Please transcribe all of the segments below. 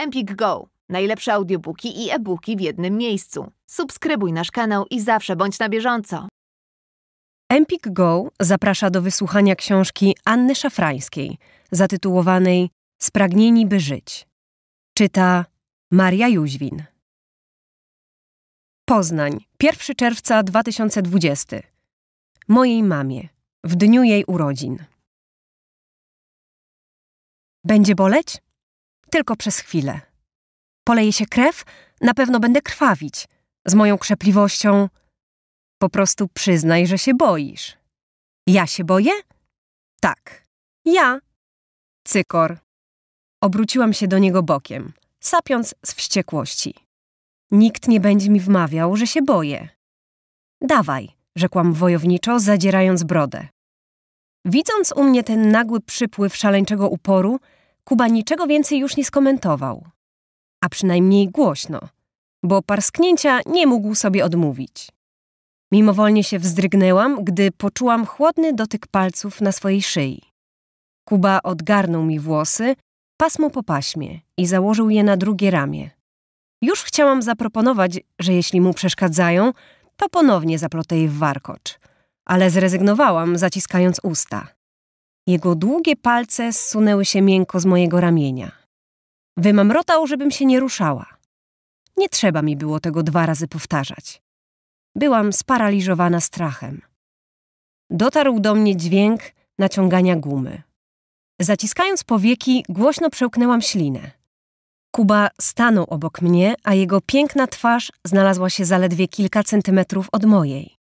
Empik Go. Najlepsze audiobooki i e-booki w jednym miejscu. Subskrybuj nasz kanał i zawsze bądź na bieżąco. Empik Go zaprasza do wysłuchania książki Anny Szafrańskiej, zatytułowanej Spragnieni by żyć. Czyta Maria Jóźwin. Poznań, 1 czerwca 2020. Mojej mamie, w dniu jej urodzin. Będzie boleć? tylko przez chwilę. Poleje się krew, na pewno będę krwawić. Z moją krzepliwością. Po prostu przyznaj, że się boisz. Ja się boję? Tak. Ja. Cykor. Obróciłam się do niego bokiem, sapiąc z wściekłości. Nikt nie będzie mi wmawiał, że się boję. Dawaj, rzekłam wojowniczo, zadzierając brodę. Widząc u mnie ten nagły przypływ szaleńczego uporu, Kuba niczego więcej już nie skomentował. A przynajmniej głośno, bo parsknięcia nie mógł sobie odmówić. Mimowolnie się wzdrygnęłam, gdy poczułam chłodny dotyk palców na swojej szyi. Kuba odgarnął mi włosy, pasmo po paśmie i założył je na drugie ramię. Już chciałam zaproponować, że jeśli mu przeszkadzają, to ponownie zaplotę je w warkocz, ale zrezygnowałam, zaciskając usta. Jego długie palce zsunęły się miękko z mojego ramienia. Wymamrotał, żebym się nie ruszała. Nie trzeba mi było tego dwa razy powtarzać. Byłam sparaliżowana strachem. Dotarł do mnie dźwięk naciągania gumy. Zaciskając powieki, głośno przełknęłam ślinę. Kuba stanął obok mnie, a jego piękna twarz znalazła się zaledwie kilka centymetrów od mojej.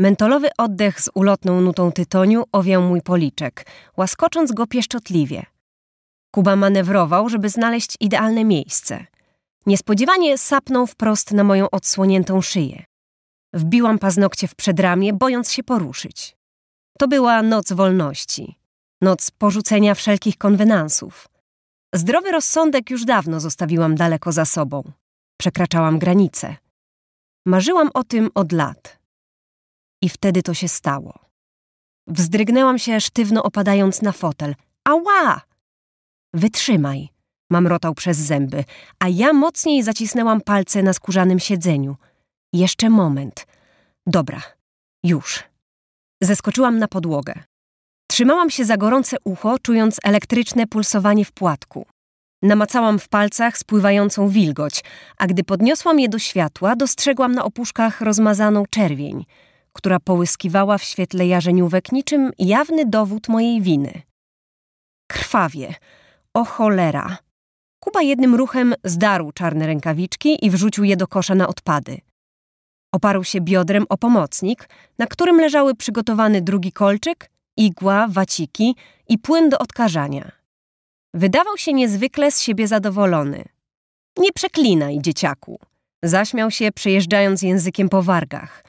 Mentolowy oddech z ulotną nutą tytoniu owiał mój policzek, łaskocząc go pieszczotliwie. Kuba manewrował, żeby znaleźć idealne miejsce. Niespodziewanie sapnął wprost na moją odsłoniętą szyję. Wbiłam paznokcie w przedramię, bojąc się poruszyć. To była noc wolności, noc porzucenia wszelkich konwenansów. Zdrowy rozsądek już dawno zostawiłam daleko za sobą. Przekraczałam granice. Marzyłam o tym od lat. I wtedy to się stało. Wzdrygnęłam się sztywno opadając na fotel. Ała! Wytrzymaj, mamrotał przez zęby, a ja mocniej zacisnęłam palce na skórzanym siedzeniu. Jeszcze moment. Dobra, już. Zeskoczyłam na podłogę. Trzymałam się za gorące ucho, czując elektryczne pulsowanie w płatku. Namacałam w palcach spływającą wilgoć, a gdy podniosłam je do światła, dostrzegłam na opuszkach rozmazaną czerwień – która połyskiwała w świetle jarzeniówek niczym jawny dowód mojej winy. Krwawie. O cholera. Kuba jednym ruchem zdarł czarne rękawiczki i wrzucił je do kosza na odpady. Oparł się biodrem o pomocnik, na którym leżały przygotowany drugi kolczyk, igła, waciki i płyn do odkażania. Wydawał się niezwykle z siebie zadowolony. Nie przeklinaj, dzieciaku. Zaśmiał się, przejeżdżając językiem po wargach.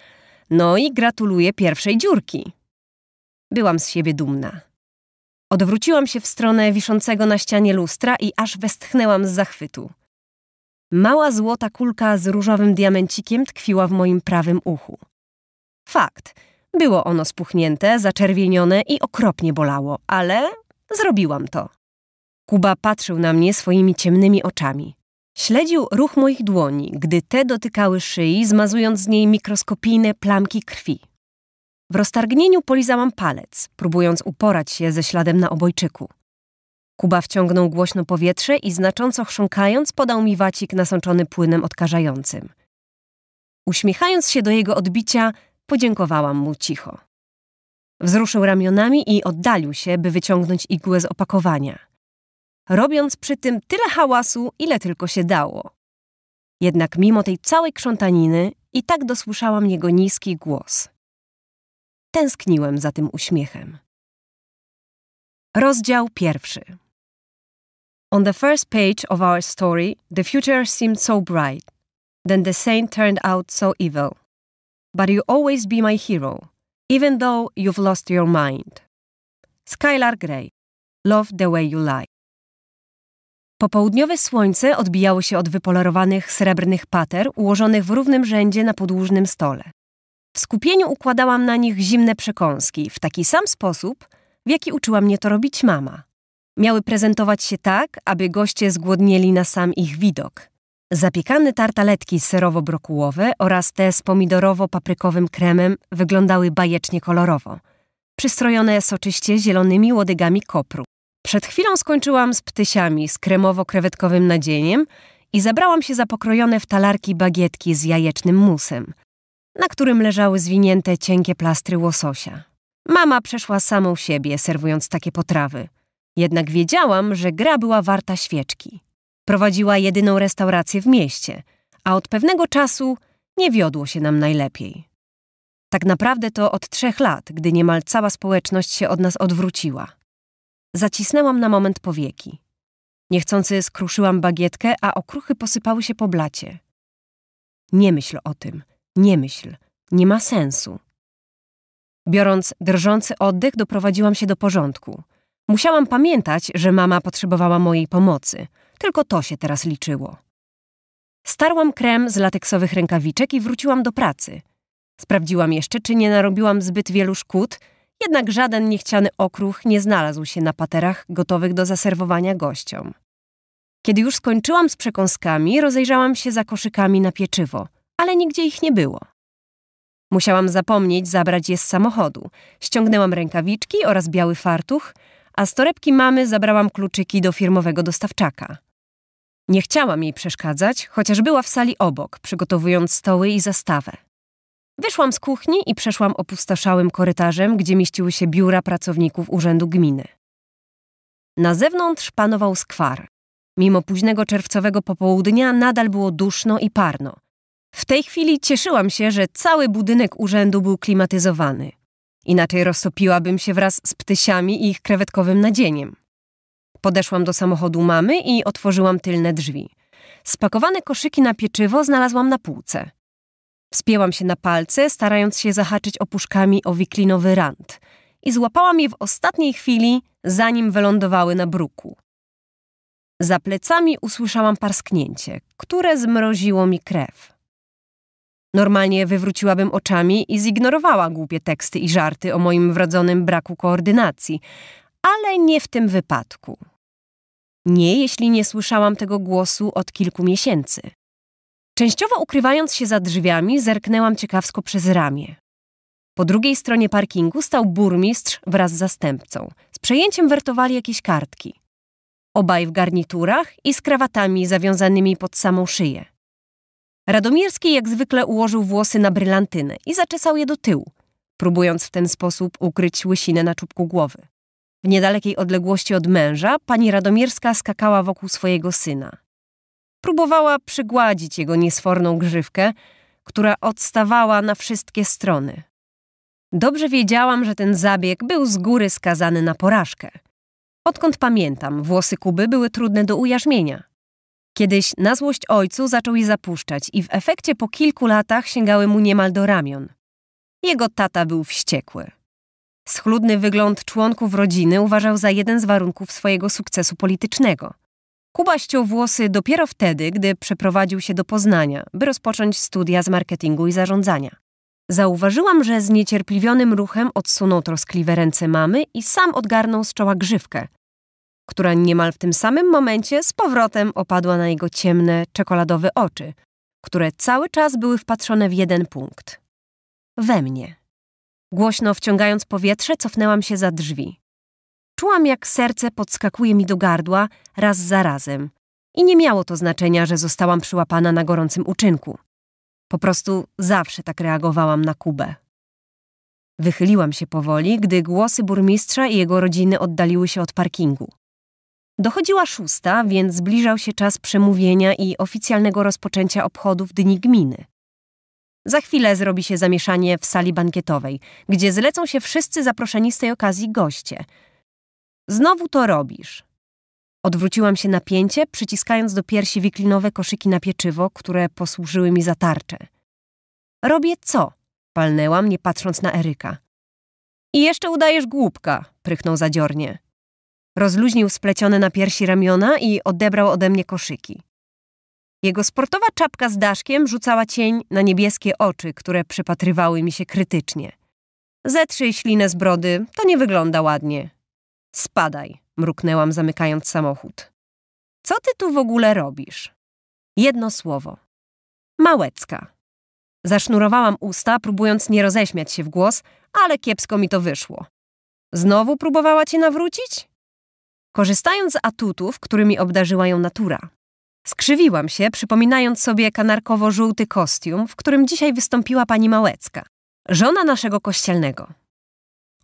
No i gratuluję pierwszej dziurki. Byłam z siebie dumna. Odwróciłam się w stronę wiszącego na ścianie lustra i aż westchnęłam z zachwytu. Mała złota kulka z różowym diamencikiem tkwiła w moim prawym uchu. Fakt, było ono spuchnięte, zaczerwienione i okropnie bolało, ale zrobiłam to. Kuba patrzył na mnie swoimi ciemnymi oczami. Śledził ruch moich dłoni, gdy te dotykały szyi, zmazując z niej mikroskopijne plamki krwi. W roztargnieniu polizałam palec, próbując uporać się ze śladem na obojczyku. Kuba wciągnął głośno powietrze i znacząco chrząkając podał mi wacik nasączony płynem odkażającym. Uśmiechając się do jego odbicia, podziękowałam mu cicho. Wzruszył ramionami i oddalił się, by wyciągnąć igłę z opakowania robiąc przy tym tyle hałasu, ile tylko się dało. Jednak mimo tej całej krzątaniny i tak dosłyszałam jego niski głos. Tęskniłem za tym uśmiechem. Rozdział pierwszy. On the first page of our story, the future seemed so bright. Then the saint turned out so evil. But you always be my hero, even though you've lost your mind. Skylar Grey, Love the Way You Lie. Popołudniowe słońce odbijało się od wypolerowanych srebrnych pater ułożonych w równym rzędzie na podłużnym stole. W skupieniu układałam na nich zimne przekąski w taki sam sposób, w jaki uczyła mnie to robić mama. Miały prezentować się tak, aby goście zgłodnieli na sam ich widok. Zapiekane tartaletki serowo-brokułowe oraz te z pomidorowo-paprykowym kremem wyglądały bajecznie kolorowo, przystrojone soczyście zielonymi łodygami kopru. Przed chwilą skończyłam z ptysiami z kremowo-krewetkowym nadzieniem i zabrałam się za pokrojone w talarki bagietki z jajecznym musem, na którym leżały zwinięte cienkie plastry łososia. Mama przeszła samą siebie, serwując takie potrawy. Jednak wiedziałam, że gra była warta świeczki. Prowadziła jedyną restaurację w mieście, a od pewnego czasu nie wiodło się nam najlepiej. Tak naprawdę to od trzech lat, gdy niemal cała społeczność się od nas odwróciła. Zacisnęłam na moment powieki. Niechcący skruszyłam bagietkę, a okruchy posypały się po blacie. Nie myśl o tym. Nie myśl. Nie ma sensu. Biorąc drżący oddech, doprowadziłam się do porządku. Musiałam pamiętać, że mama potrzebowała mojej pomocy. Tylko to się teraz liczyło. Starłam krem z lateksowych rękawiczek i wróciłam do pracy. Sprawdziłam jeszcze, czy nie narobiłam zbyt wielu szkód jednak żaden niechciany okruch nie znalazł się na paterach gotowych do zaserwowania gościom. Kiedy już skończyłam z przekąskami, rozejrzałam się za koszykami na pieczywo, ale nigdzie ich nie było. Musiałam zapomnieć zabrać je z samochodu. Ściągnęłam rękawiczki oraz biały fartuch, a z torebki mamy zabrałam kluczyki do firmowego dostawczaka. Nie chciałam jej przeszkadzać, chociaż była w sali obok, przygotowując stoły i zastawę. Wyszłam z kuchni i przeszłam opustoszałym korytarzem, gdzie mieściły się biura pracowników urzędu gminy. Na zewnątrz panował skwar. Mimo późnego czerwcowego popołudnia nadal było duszno i parno. W tej chwili cieszyłam się, że cały budynek urzędu był klimatyzowany. Inaczej roztopiłabym się wraz z ptysiami i ich krewetkowym nadzieniem. Podeszłam do samochodu mamy i otworzyłam tylne drzwi. Spakowane koszyki na pieczywo znalazłam na półce. Wspięłam się na palce, starając się zahaczyć opuszkami o wiklinowy rant i złapałam je w ostatniej chwili, zanim wylądowały na bruku. Za plecami usłyszałam parsknięcie, które zmroziło mi krew. Normalnie wywróciłabym oczami i zignorowała głupie teksty i żarty o moim wrodzonym braku koordynacji, ale nie w tym wypadku. Nie, jeśli nie słyszałam tego głosu od kilku miesięcy. Częściowo ukrywając się za drzwiami, zerknęłam ciekawsko przez ramię. Po drugiej stronie parkingu stał burmistrz wraz z zastępcą. Z przejęciem wertowali jakieś kartki. Obaj w garniturach i z krawatami zawiązanymi pod samą szyję. Radomirski jak zwykle ułożył włosy na brylantynę i zaczesał je do tyłu, próbując w ten sposób ukryć łysinę na czubku głowy. W niedalekiej odległości od męża pani Radomierska skakała wokół swojego syna próbowała przygładzić jego niesforną grzywkę, która odstawała na wszystkie strony. Dobrze wiedziałam, że ten zabieg był z góry skazany na porażkę. Odkąd pamiętam, włosy Kuby były trudne do ujarzmienia. Kiedyś na złość ojcu zaczął je zapuszczać i w efekcie po kilku latach sięgały mu niemal do ramion. Jego tata był wściekły. Schludny wygląd członków rodziny uważał za jeden z warunków swojego sukcesu politycznego. Kuba ściął włosy dopiero wtedy, gdy przeprowadził się do Poznania, by rozpocząć studia z marketingu i zarządzania. Zauważyłam, że z niecierpliwionym ruchem odsunął troskliwe ręce mamy i sam odgarnął z czoła grzywkę, która niemal w tym samym momencie z powrotem opadła na jego ciemne, czekoladowe oczy, które cały czas były wpatrzone w jeden punkt. We mnie. Głośno wciągając powietrze, cofnęłam się za drzwi. Czułam, jak serce podskakuje mi do gardła raz za razem. I nie miało to znaczenia, że zostałam przyłapana na gorącym uczynku. Po prostu zawsze tak reagowałam na Kubę. Wychyliłam się powoli, gdy głosy burmistrza i jego rodziny oddaliły się od parkingu. Dochodziła szósta, więc zbliżał się czas przemówienia i oficjalnego rozpoczęcia obchodów Dni Gminy. Za chwilę zrobi się zamieszanie w sali bankietowej, gdzie zlecą się wszyscy zaproszeni z tej okazji goście, Znowu to robisz. Odwróciłam się na pięcie, przyciskając do piersi wiklinowe koszyki na pieczywo, które posłużyły mi za tarczę. Robię co? Palnęłam, nie patrząc na Eryka. I jeszcze udajesz głupka, prychnął zadziornie. Rozluźnił splecione na piersi ramiona i odebrał ode mnie koszyki. Jego sportowa czapka z daszkiem rzucała cień na niebieskie oczy, które przypatrywały mi się krytycznie. Zetrzyj ślinę z brody, to nie wygląda ładnie, Spadaj, mruknęłam, zamykając samochód. Co ty tu w ogóle robisz? Jedno słowo. Małecka. Zasznurowałam usta, próbując nie roześmiać się w głos, ale kiepsko mi to wyszło. Znowu próbowała cię nawrócić? Korzystając z atutów, którymi obdarzyła ją natura. Skrzywiłam się, przypominając sobie kanarkowo-żółty kostium, w którym dzisiaj wystąpiła pani Małecka, żona naszego kościelnego.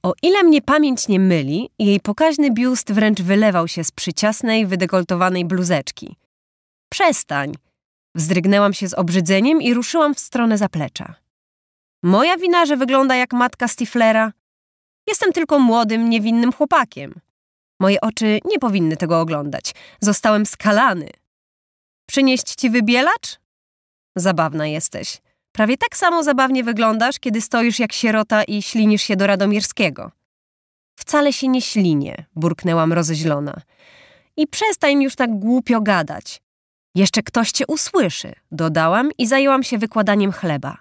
O ile mnie pamięć nie myli, jej pokaźny biust wręcz wylewał się z przyciasnej, wydekoltowanej bluzeczki. Przestań! Wzdrygnęłam się z obrzydzeniem i ruszyłam w stronę zaplecza. Moja wina, że wygląda jak matka Stiflera? Jestem tylko młodym, niewinnym chłopakiem. Moje oczy nie powinny tego oglądać. Zostałem skalany. Przynieść ci wybielacz? Zabawna jesteś. Prawie tak samo zabawnie wyglądasz, kiedy stoisz jak sierota i ślinisz się do Radomirskiego. Wcale się nie ślinię, burknęłam rozeźlona. I przestań już tak głupio gadać. Jeszcze ktoś cię usłyszy, dodałam i zajęłam się wykładaniem chleba.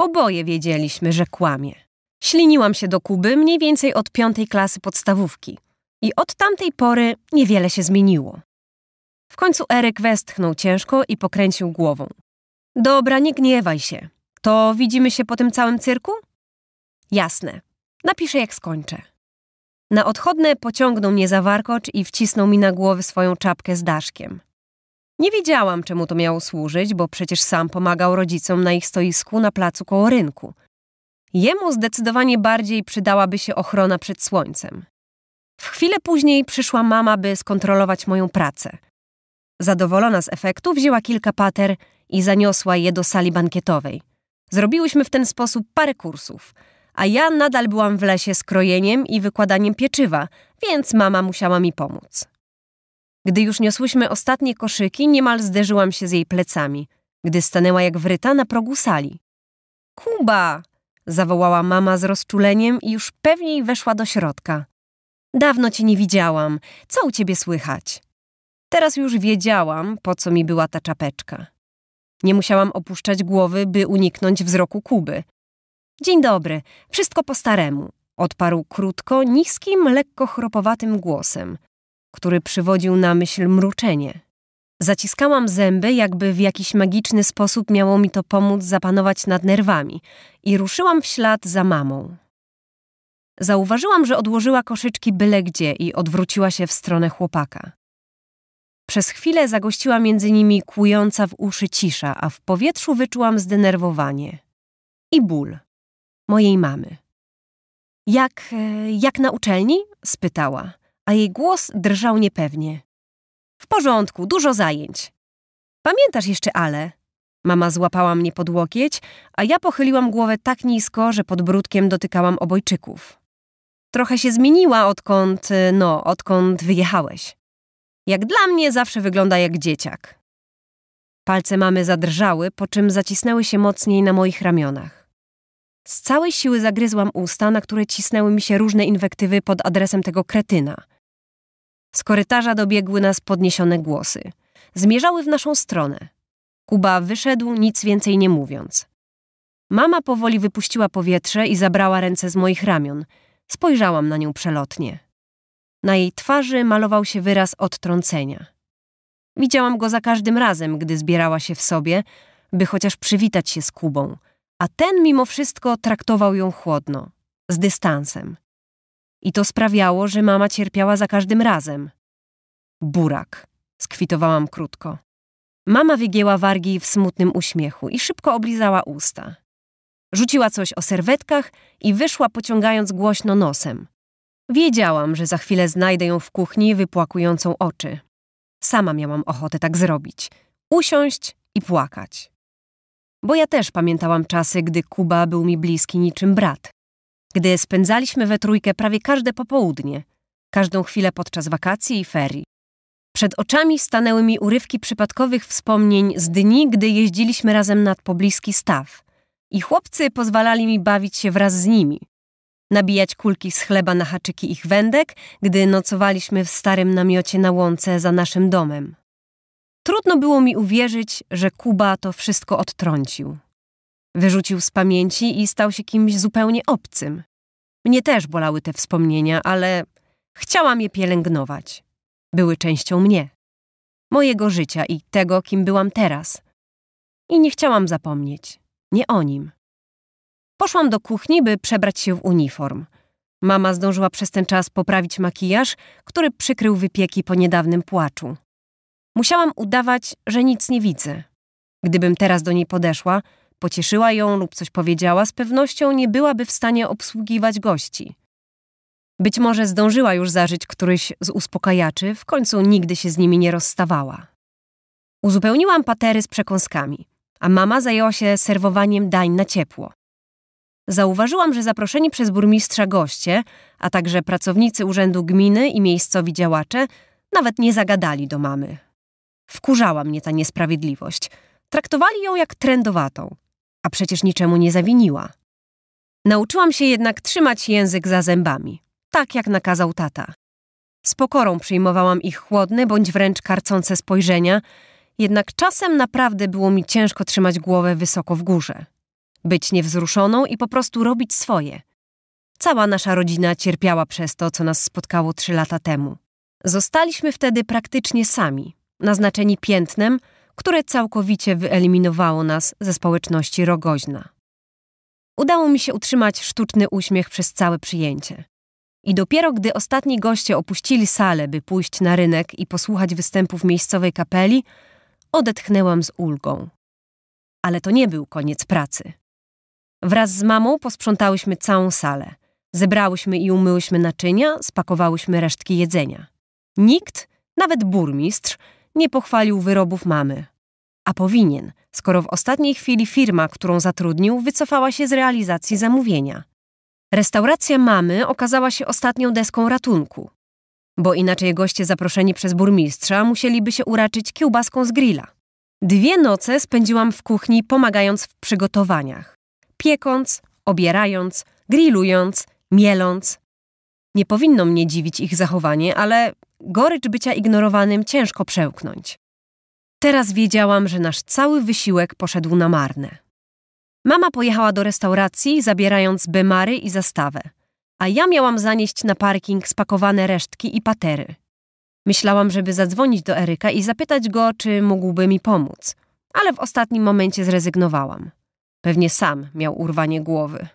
Oboje wiedzieliśmy, że kłamie. Śliniłam się do Kuby mniej więcej od piątej klasy podstawówki. I od tamtej pory niewiele się zmieniło. W końcu Eryk westchnął ciężko i pokręcił głową. Dobra, nie gniewaj się. To widzimy się po tym całym cyrku? Jasne. Napiszę, jak skończę. Na odchodne pociągnął mnie za warkocz i wcisnął mi na głowę swoją czapkę z daszkiem. Nie wiedziałam, czemu to miało służyć, bo przecież sam pomagał rodzicom na ich stoisku na placu koło rynku. Jemu zdecydowanie bardziej przydałaby się ochrona przed słońcem. W chwilę później przyszła mama, by skontrolować moją pracę. Zadowolona z efektu wzięła kilka pater i zaniosła je do sali bankietowej. Zrobiłyśmy w ten sposób parę kursów, a ja nadal byłam w lesie z krojeniem i wykładaniem pieczywa, więc mama musiała mi pomóc. Gdy już niosłyśmy ostatnie koszyki, niemal zderzyłam się z jej plecami, gdy stanęła jak wryta na progu sali. Kuba! zawołała mama z rozczuleniem i już pewniej weszła do środka. Dawno cię nie widziałam. Co u ciebie słychać? Teraz już wiedziałam, po co mi była ta czapeczka. Nie musiałam opuszczać głowy, by uniknąć wzroku Kuby. Dzień dobry, wszystko po staremu, odparł krótko, niskim, lekko chropowatym głosem, który przywodził na myśl mruczenie. Zaciskałam zęby, jakby w jakiś magiczny sposób miało mi to pomóc zapanować nad nerwami i ruszyłam w ślad za mamą. Zauważyłam, że odłożyła koszyczki byle gdzie i odwróciła się w stronę chłopaka. Przez chwilę zagościła między nimi kłująca w uszy cisza, a w powietrzu wyczułam zdenerwowanie i ból mojej mamy. Jak, e, jak na uczelni? spytała, a jej głos drżał niepewnie. W porządku, dużo zajęć. Pamiętasz jeszcze ale? Mama złapała mnie pod łokieć, a ja pochyliłam głowę tak nisko, że podbródkiem dotykałam obojczyków. Trochę się zmieniła, odkąd, e, no, odkąd wyjechałeś. Jak dla mnie zawsze wygląda jak dzieciak. Palce mamy zadrżały, po czym zacisnęły się mocniej na moich ramionach. Z całej siły zagryzłam usta, na które cisnęły mi się różne inwektywy pod adresem tego kretyna. Z korytarza dobiegły nas podniesione głosy. Zmierzały w naszą stronę. Kuba wyszedł, nic więcej nie mówiąc. Mama powoli wypuściła powietrze i zabrała ręce z moich ramion. Spojrzałam na nią przelotnie. Na jej twarzy malował się wyraz odtrącenia. Widziałam go za każdym razem, gdy zbierała się w sobie, by chociaż przywitać się z Kubą, a ten mimo wszystko traktował ją chłodno, z dystansem. I to sprawiało, że mama cierpiała za każdym razem. Burak, skwitowałam krótko. Mama wygięła wargi w smutnym uśmiechu i szybko oblizała usta. Rzuciła coś o serwetkach i wyszła pociągając głośno nosem. Wiedziałam, że za chwilę znajdę ją w kuchni wypłakującą oczy. Sama miałam ochotę tak zrobić. Usiąść i płakać. Bo ja też pamiętałam czasy, gdy Kuba był mi bliski niczym brat. Gdy spędzaliśmy we trójkę prawie każde popołudnie, każdą chwilę podczas wakacji i ferii. Przed oczami stanęły mi urywki przypadkowych wspomnień z dni, gdy jeździliśmy razem nad pobliski staw. I chłopcy pozwalali mi bawić się wraz z nimi, nabijać kulki z chleba na haczyki ich wędek, gdy nocowaliśmy w starym namiocie na łące za naszym domem. Trudno było mi uwierzyć, że Kuba to wszystko odtrącił. Wyrzucił z pamięci i stał się kimś zupełnie obcym. Mnie też bolały te wspomnienia, ale chciałam je pielęgnować. Były częścią mnie, mojego życia i tego, kim byłam teraz. I nie chciałam zapomnieć, nie o nim. Poszłam do kuchni, by przebrać się w uniform. Mama zdążyła przez ten czas poprawić makijaż, który przykrył wypieki po niedawnym płaczu. Musiałam udawać, że nic nie widzę. Gdybym teraz do niej podeszła, pocieszyła ją lub coś powiedziała, z pewnością nie byłaby w stanie obsługiwać gości. Być może zdążyła już zażyć któryś z uspokajaczy, w końcu nigdy się z nimi nie rozstawała. Uzupełniłam patery z przekąskami, a mama zajęła się serwowaniem dań na ciepło zauważyłam, że zaproszeni przez burmistrza goście, a także pracownicy urzędu gminy i miejscowi działacze, nawet nie zagadali do mamy. Wkurzała mnie ta niesprawiedliwość. Traktowali ją jak trendowatą, a przecież niczemu nie zawiniła. Nauczyłam się jednak trzymać język za zębami, tak jak nakazał tata. Z pokorą przyjmowałam ich chłodne bądź wręcz karcące spojrzenia, jednak czasem naprawdę było mi ciężko trzymać głowę wysoko w górze być niewzruszoną i po prostu robić swoje. Cała nasza rodzina cierpiała przez to, co nas spotkało trzy lata temu. Zostaliśmy wtedy praktycznie sami, naznaczeni piętnem, które całkowicie wyeliminowało nas ze społeczności Rogoźna. Udało mi się utrzymać sztuczny uśmiech przez całe przyjęcie. I dopiero gdy ostatni goście opuścili salę, by pójść na rynek i posłuchać występów miejscowej kapeli, odetchnęłam z ulgą. Ale to nie był koniec pracy. Wraz z mamą posprzątałyśmy całą salę. Zebrałyśmy i umyłyśmy naczynia, spakowałyśmy resztki jedzenia. Nikt, nawet burmistrz, nie pochwalił wyrobów mamy. A powinien, skoro w ostatniej chwili firma, którą zatrudnił, wycofała się z realizacji zamówienia. Restauracja mamy okazała się ostatnią deską ratunku. Bo inaczej goście zaproszeni przez burmistrza musieliby się uraczyć kiełbaską z grilla. Dwie noce spędziłam w kuchni pomagając w przygotowaniach piekąc, obierając, grillując, mieląc. Nie powinno mnie dziwić ich zachowanie, ale gorycz bycia ignorowanym ciężko przełknąć. Teraz wiedziałam, że nasz cały wysiłek poszedł na marne. Mama pojechała do restauracji, zabierając bemary i zastawę, a ja miałam zanieść na parking spakowane resztki i patery. Myślałam, żeby zadzwonić do Eryka i zapytać go, czy mógłby mi pomóc, ale w ostatnim momencie zrezygnowałam. Pewnie sam miał urwanie głowy.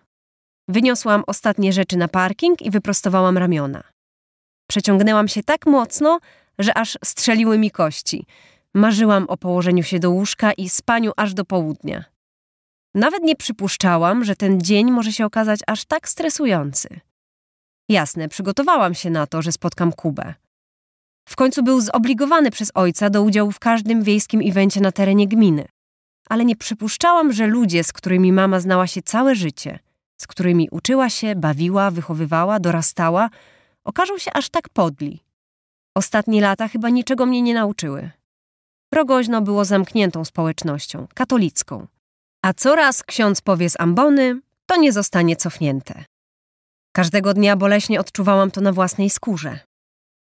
Wyniosłam ostatnie rzeczy na parking i wyprostowałam ramiona. Przeciągnęłam się tak mocno, że aż strzeliły mi kości. Marzyłam o położeniu się do łóżka i spaniu aż do południa. Nawet nie przypuszczałam, że ten dzień może się okazać aż tak stresujący. Jasne, przygotowałam się na to, że spotkam Kubę. W końcu był zobligowany przez ojca do udziału w każdym wiejskim evencie na terenie gminy ale nie przypuszczałam, że ludzie, z którymi mama znała się całe życie, z którymi uczyła się, bawiła, wychowywała, dorastała, okażą się aż tak podli. Ostatnie lata chyba niczego mnie nie nauczyły. Rogoźno było zamkniętą społecznością, katolicką. A co raz ksiądz powie z ambony, to nie zostanie cofnięte. Każdego dnia boleśnie odczuwałam to na własnej skórze.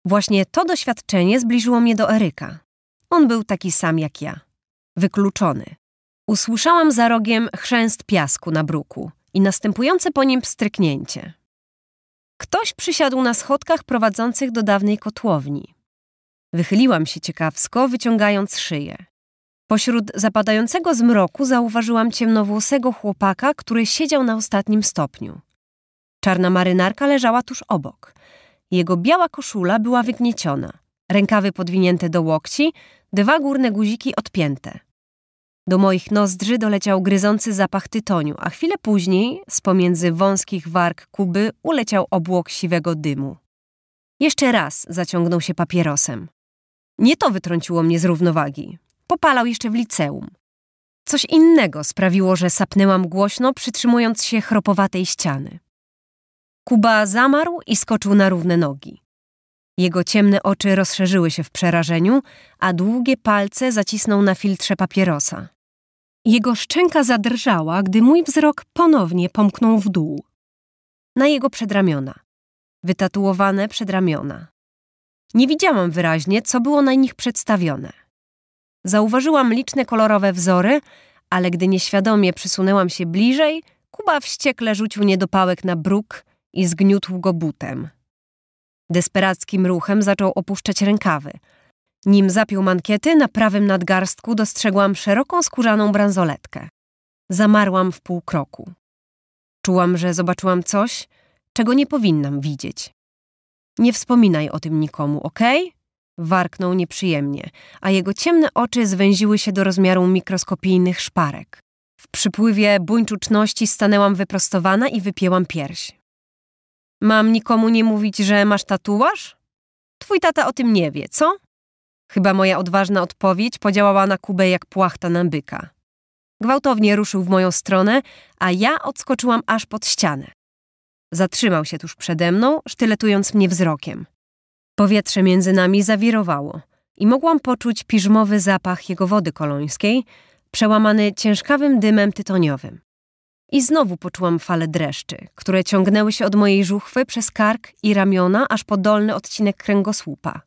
Właśnie to doświadczenie zbliżyło mnie do Eryka. On był taki sam jak ja. Wykluczony. Usłyszałam za rogiem chrzęst piasku na bruku i następujące po nim pstryknięcie. Ktoś przysiadł na schodkach prowadzących do dawnej kotłowni. Wychyliłam się ciekawsko, wyciągając szyję. Pośród zapadającego zmroku zauważyłam ciemnowłosego chłopaka, który siedział na ostatnim stopniu. Czarna marynarka leżała tuż obok. Jego biała koszula była wygnieciona, rękawy podwinięte do łokci, dwa górne guziki odpięte. Do moich nozdrzy doleciał gryzący zapach tytoniu, a chwilę później z pomiędzy wąskich warg Kuby uleciał obłok siwego dymu. Jeszcze raz zaciągnął się papierosem. Nie to wytrąciło mnie z równowagi. Popalał jeszcze w liceum. Coś innego sprawiło, że sapnęłam głośno, przytrzymując się chropowatej ściany. Kuba zamarł i skoczył na równe nogi. Jego ciemne oczy rozszerzyły się w przerażeniu, a długie palce zacisnął na filtrze papierosa. Jego szczęka zadrżała, gdy mój wzrok ponownie pomknął w dół. Na jego przedramiona. Wytatuowane przedramiona. Nie widziałam wyraźnie, co było na nich przedstawione. Zauważyłam liczne kolorowe wzory, ale gdy nieświadomie przysunęłam się bliżej, Kuba wściekle rzucił niedopałek na bruk i zgniótł go butem. Desperackim ruchem zaczął opuszczać rękawy. Nim zapił mankiety, na prawym nadgarstku dostrzegłam szeroką skórzaną bransoletkę. Zamarłam w pół kroku. Czułam, że zobaczyłam coś, czego nie powinnam widzieć. Nie wspominaj o tym nikomu, okej? Okay? Warknął nieprzyjemnie, a jego ciemne oczy zwęziły się do rozmiaru mikroskopijnych szparek. W przypływie buńczuczności stanęłam wyprostowana i wypięłam pierś. Mam nikomu nie mówić, że masz tatuaż? Twój tata o tym nie wie, co? Chyba moja odważna odpowiedź podziałała na Kubę jak płachta na byka. Gwałtownie ruszył w moją stronę, a ja odskoczyłam aż pod ścianę. Zatrzymał się tuż przede mną, sztyletując mnie wzrokiem. Powietrze między nami zawirowało i mogłam poczuć piżmowy zapach jego wody kolońskiej, przełamany ciężkawym dymem tytoniowym. I znowu poczułam fale dreszczy, które ciągnęły się od mojej żuchwy przez kark i ramiona aż po dolny odcinek kręgosłupa.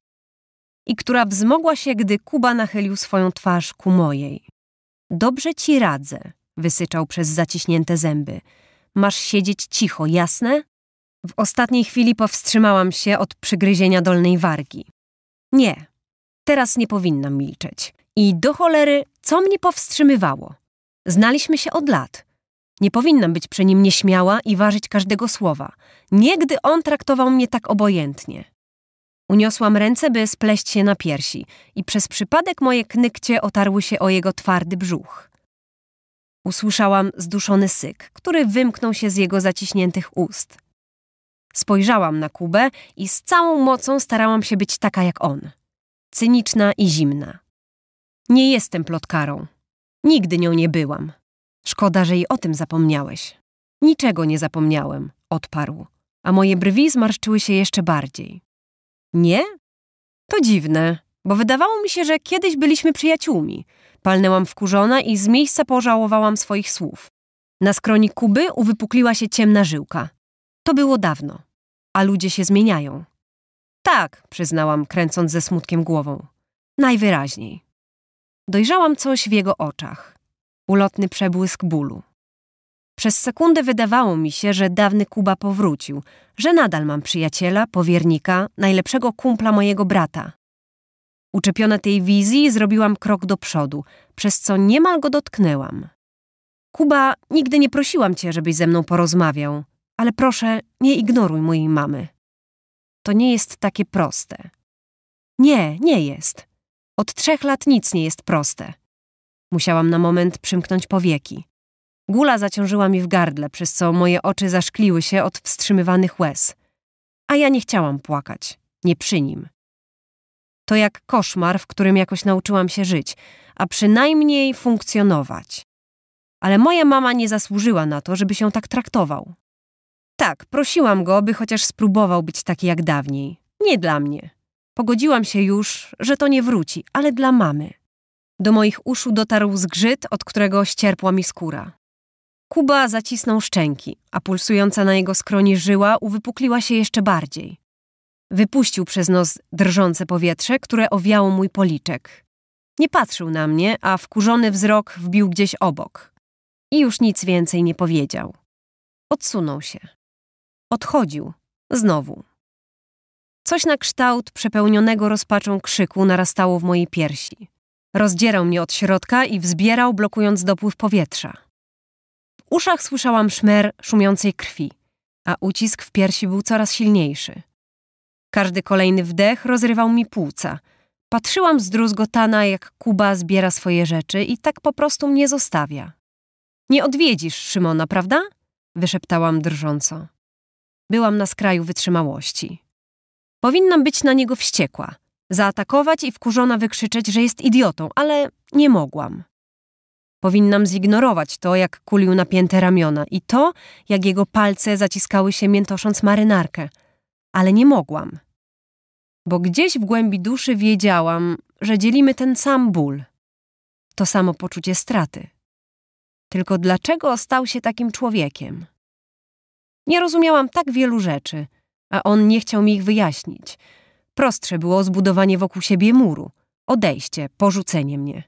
I która wzmogła się, gdy Kuba nachylił swoją twarz ku mojej. Dobrze ci radzę, wysyczał przez zaciśnięte zęby. Masz siedzieć cicho, jasne? W ostatniej chwili powstrzymałam się od przygryzienia dolnej wargi. Nie, teraz nie powinnam milczeć. I do cholery, co mnie powstrzymywało? Znaliśmy się od lat. Nie powinnam być przy nim nieśmiała i ważyć każdego słowa. Niegdy on traktował mnie tak obojętnie. Uniosłam ręce, by spleść się na piersi i przez przypadek moje knykcie otarły się o jego twardy brzuch. Usłyszałam zduszony syk, który wymknął się z jego zaciśniętych ust. Spojrzałam na Kubę i z całą mocą starałam się być taka jak on. Cyniczna i zimna. Nie jestem plotkarą. Nigdy nią nie byłam. Szkoda, że i o tym zapomniałeś. Niczego nie zapomniałem, odparł, a moje brwi zmarszczyły się jeszcze bardziej. Nie? To dziwne, bo wydawało mi się, że kiedyś byliśmy przyjaciółmi. Palnęłam wkurzona i z miejsca pożałowałam swoich słów. Na skroni Kuby uwypukliła się ciemna żyłka. To było dawno, a ludzie się zmieniają. Tak, przyznałam, kręcąc ze smutkiem głową. Najwyraźniej. Dojrzałam coś w jego oczach ulotny przebłysk bólu. Przez sekundę wydawało mi się, że dawny Kuba powrócił, że nadal mam przyjaciela, powiernika, najlepszego kumpla mojego brata. Uczepiona tej wizji zrobiłam krok do przodu, przez co niemal go dotknęłam. Kuba, nigdy nie prosiłam cię, żebyś ze mną porozmawiał, ale proszę, nie ignoruj mojej mamy. To nie jest takie proste. Nie, nie jest. Od trzech lat nic nie jest proste. Musiałam na moment przymknąć powieki. Gula zaciążyła mi w gardle, przez co moje oczy zaszkliły się od wstrzymywanych łez. A ja nie chciałam płakać. Nie przy nim. To jak koszmar, w którym jakoś nauczyłam się żyć, a przynajmniej funkcjonować. Ale moja mama nie zasłużyła na to, żeby się tak traktował. Tak, prosiłam go, by chociaż spróbował być taki jak dawniej. Nie dla mnie. Pogodziłam się już, że to nie wróci, ale dla mamy. Do moich uszu dotarł zgrzyt, od którego ścierpła mi skóra. Kuba zacisnął szczęki, a pulsująca na jego skroni żyła uwypukliła się jeszcze bardziej. Wypuścił przez nos drżące powietrze, które owiało mój policzek. Nie patrzył na mnie, a wkurzony wzrok wbił gdzieś obok. I już nic więcej nie powiedział. Odsunął się. Odchodził. Znowu. Coś na kształt przepełnionego rozpaczą krzyku narastało w mojej piersi. Rozdzierał mnie od środka i wzbierał, blokując dopływ powietrza. W uszach słyszałam szmer szumiącej krwi, a ucisk w piersi był coraz silniejszy. Każdy kolejny wdech rozrywał mi płuca. Patrzyłam zdruzgotana, jak Kuba zbiera swoje rzeczy i tak po prostu mnie zostawia. Nie odwiedzisz Szymona, prawda? wyszeptałam drżąco. Byłam na skraju wytrzymałości. Powinnam być na niego wściekła, zaatakować i wkurzona wykrzyczeć, że jest idiotą, ale nie mogłam. Powinnam zignorować to, jak kulił napięte ramiona i to, jak jego palce zaciskały się miętosząc marynarkę. Ale nie mogłam. Bo gdzieś w głębi duszy wiedziałam, że dzielimy ten sam ból. To samo poczucie straty. Tylko dlaczego stał się takim człowiekiem? Nie rozumiałam tak wielu rzeczy, a on nie chciał mi ich wyjaśnić – Prostsze było zbudowanie wokół siebie muru, odejście, porzucenie mnie.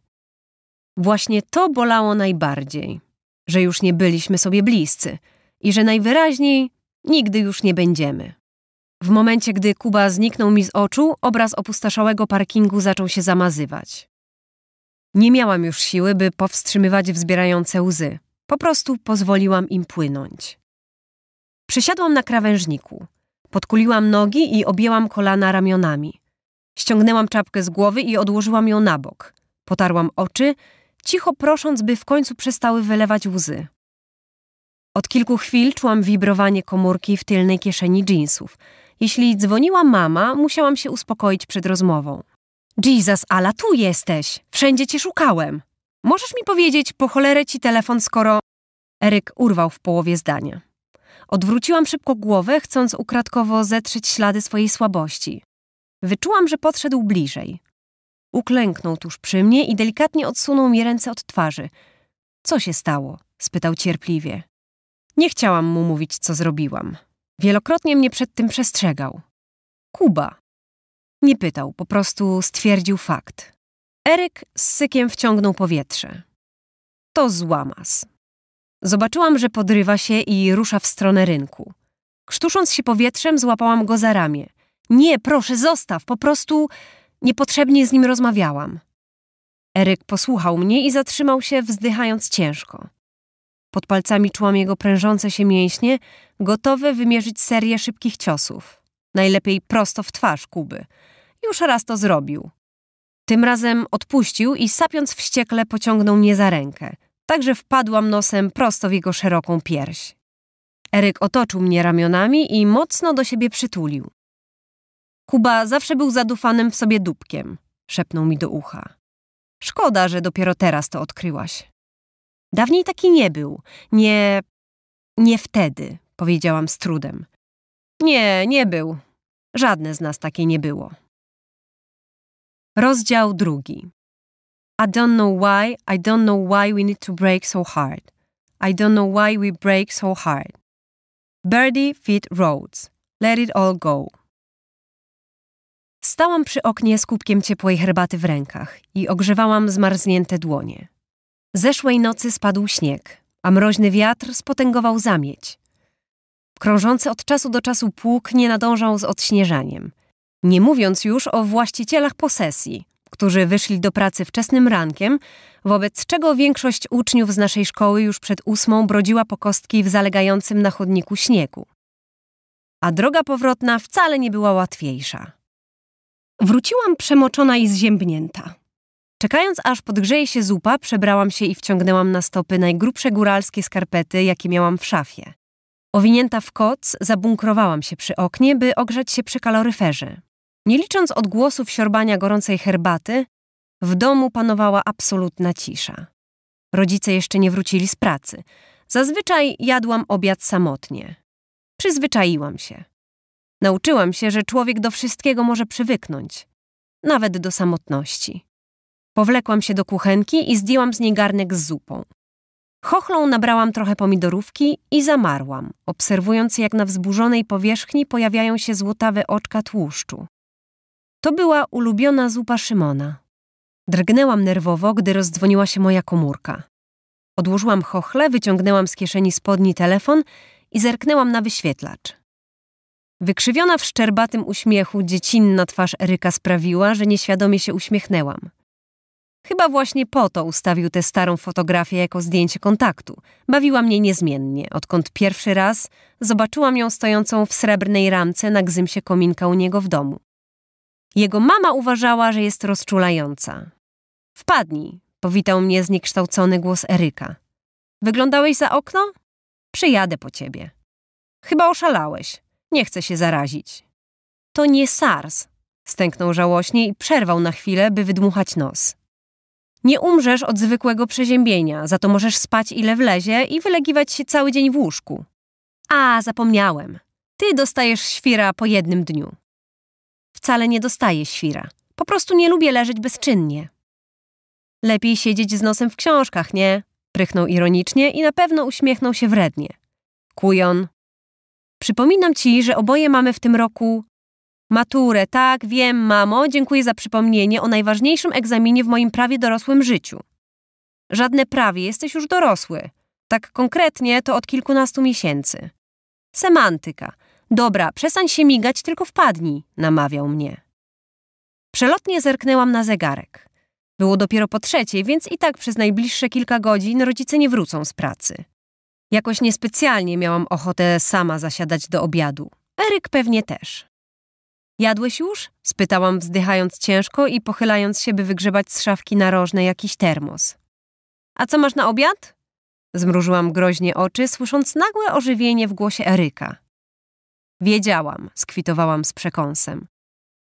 Właśnie to bolało najbardziej, że już nie byliśmy sobie bliscy i że najwyraźniej nigdy już nie będziemy. W momencie, gdy Kuba zniknął mi z oczu, obraz opustoszałego parkingu zaczął się zamazywać. Nie miałam już siły, by powstrzymywać wzbierające łzy. Po prostu pozwoliłam im płynąć. Przysiadłam na krawężniku. Podkuliłam nogi i objęłam kolana ramionami. Ściągnęłam czapkę z głowy i odłożyłam ją na bok. Potarłam oczy, cicho prosząc, by w końcu przestały wylewać łzy. Od kilku chwil czułam wibrowanie komórki w tylnej kieszeni dżinsów. Jeśli dzwoniła mama, musiałam się uspokoić przed rozmową. Jesus, Ala, tu jesteś! Wszędzie cię szukałem! Możesz mi powiedzieć, po cholerę ci telefon, skoro... Eryk urwał w połowie zdania. Odwróciłam szybko głowę, chcąc ukradkowo zetrzeć ślady swojej słabości. Wyczułam, że podszedł bliżej. Uklęknął tuż przy mnie i delikatnie odsunął mi ręce od twarzy. Co się stało? spytał cierpliwie. Nie chciałam mu mówić, co zrobiłam. Wielokrotnie mnie przed tym przestrzegał. Kuba. Nie pytał, po prostu stwierdził fakt. Eryk z sykiem wciągnął powietrze. To złamas. Zobaczyłam, że podrywa się i rusza w stronę rynku. Krztusząc się powietrzem, złapałam go za ramię. Nie, proszę, zostaw, po prostu niepotrzebnie z nim rozmawiałam. Eryk posłuchał mnie i zatrzymał się, wzdychając ciężko. Pod palcami czułam jego prężące się mięśnie, gotowe wymierzyć serię szybkich ciosów. Najlepiej prosto w twarz Kuby. Już raz to zrobił. Tym razem odpuścił i sapiąc wściekle pociągnął mnie za rękę. Także że wpadłam nosem prosto w jego szeroką pierś. Eryk otoczył mnie ramionami i mocno do siebie przytulił. Kuba zawsze był zadufanym w sobie dupkiem, szepnął mi do ucha. Szkoda, że dopiero teraz to odkryłaś. Dawniej taki nie był. Nie. Nie wtedy, powiedziałam z trudem. Nie, nie był. Żadne z nas takie nie było. Rozdział drugi. I don't know why, I don't know why we need to break so hard. I don't know why we break so hard. Birdie feet Roads. Let it all go. Stałam przy oknie z kubkiem ciepłej herbaty w rękach i ogrzewałam zmarznięte dłonie. Zeszłej nocy spadł śnieg, a mroźny wiatr spotęgował zamieć. Krążący od czasu do czasu pług nie nadążał z odśnieżaniem, nie mówiąc już o właścicielach posesji – którzy wyszli do pracy wczesnym rankiem, wobec czego większość uczniów z naszej szkoły już przed ósmą brodziła po kostki w zalegającym na chodniku śniegu. A droga powrotna wcale nie była łatwiejsza. Wróciłam przemoczona i zziębnięta. Czekając aż podgrzeje się zupa, przebrałam się i wciągnęłam na stopy najgrubsze góralskie skarpety, jakie miałam w szafie. Owinięta w koc, zabunkrowałam się przy oknie, by ogrzać się przy kaloryferze. Nie licząc odgłosów siorbania gorącej herbaty, w domu panowała absolutna cisza. Rodzice jeszcze nie wrócili z pracy. Zazwyczaj jadłam obiad samotnie. Przyzwyczaiłam się. Nauczyłam się, że człowiek do wszystkiego może przywyknąć, nawet do samotności. Powlekłam się do kuchenki i zdjęłam z niej garnek z zupą. Chochlą nabrałam trochę pomidorówki i zamarłam, obserwując jak na wzburzonej powierzchni pojawiają się złotawe oczka tłuszczu. To była ulubiona zupa Szymona. Drgnęłam nerwowo, gdy rozdzwoniła się moja komórka. Odłożyłam chochle, wyciągnęłam z kieszeni spodni telefon i zerknęłam na wyświetlacz. Wykrzywiona w szczerbatym uśmiechu dziecinna twarz Eryka sprawiła, że nieświadomie się uśmiechnęłam. Chyba właśnie po to ustawił tę starą fotografię jako zdjęcie kontaktu. Bawiła mnie niezmiennie, odkąd pierwszy raz zobaczyłam ją stojącą w srebrnej ramce na gzymsie kominka u niego w domu. Jego mama uważała, że jest rozczulająca. Wpadnij, powitał mnie zniekształcony głos Eryka. Wyglądałeś za okno? Przyjadę po ciebie. Chyba oszalałeś. Nie chcę się zarazić. To nie SARS, stęknął żałośnie i przerwał na chwilę, by wydmuchać nos. Nie umrzesz od zwykłego przeziębienia, za to możesz spać ile wlezie i wylegiwać się cały dzień w łóżku. A, zapomniałem. Ty dostajesz świra po jednym dniu. Wcale nie dostaję świra. Po prostu nie lubię leżeć bezczynnie. Lepiej siedzieć z nosem w książkach, nie? Prychnął ironicznie i na pewno uśmiechnął się wrednie. Kujon. Przypominam ci, że oboje mamy w tym roku maturę. Tak, wiem, mamo, dziękuję za przypomnienie o najważniejszym egzaminie w moim prawie dorosłym życiu. Żadne prawie, jesteś już dorosły. Tak konkretnie to od kilkunastu miesięcy. Semantyka. Dobra, przestań się migać, tylko wpadnij, namawiał mnie. Przelotnie zerknęłam na zegarek. Było dopiero po trzeciej, więc i tak przez najbliższe kilka godzin rodzice nie wrócą z pracy. Jakoś niespecjalnie miałam ochotę sama zasiadać do obiadu. Eryk pewnie też. Jadłeś już? spytałam, wzdychając ciężko i pochylając się, by wygrzebać z szafki narożnej jakiś termos. A co masz na obiad? Zmrużyłam groźnie oczy, słysząc nagłe ożywienie w głosie Eryka. Wiedziałam, skwitowałam z przekąsem.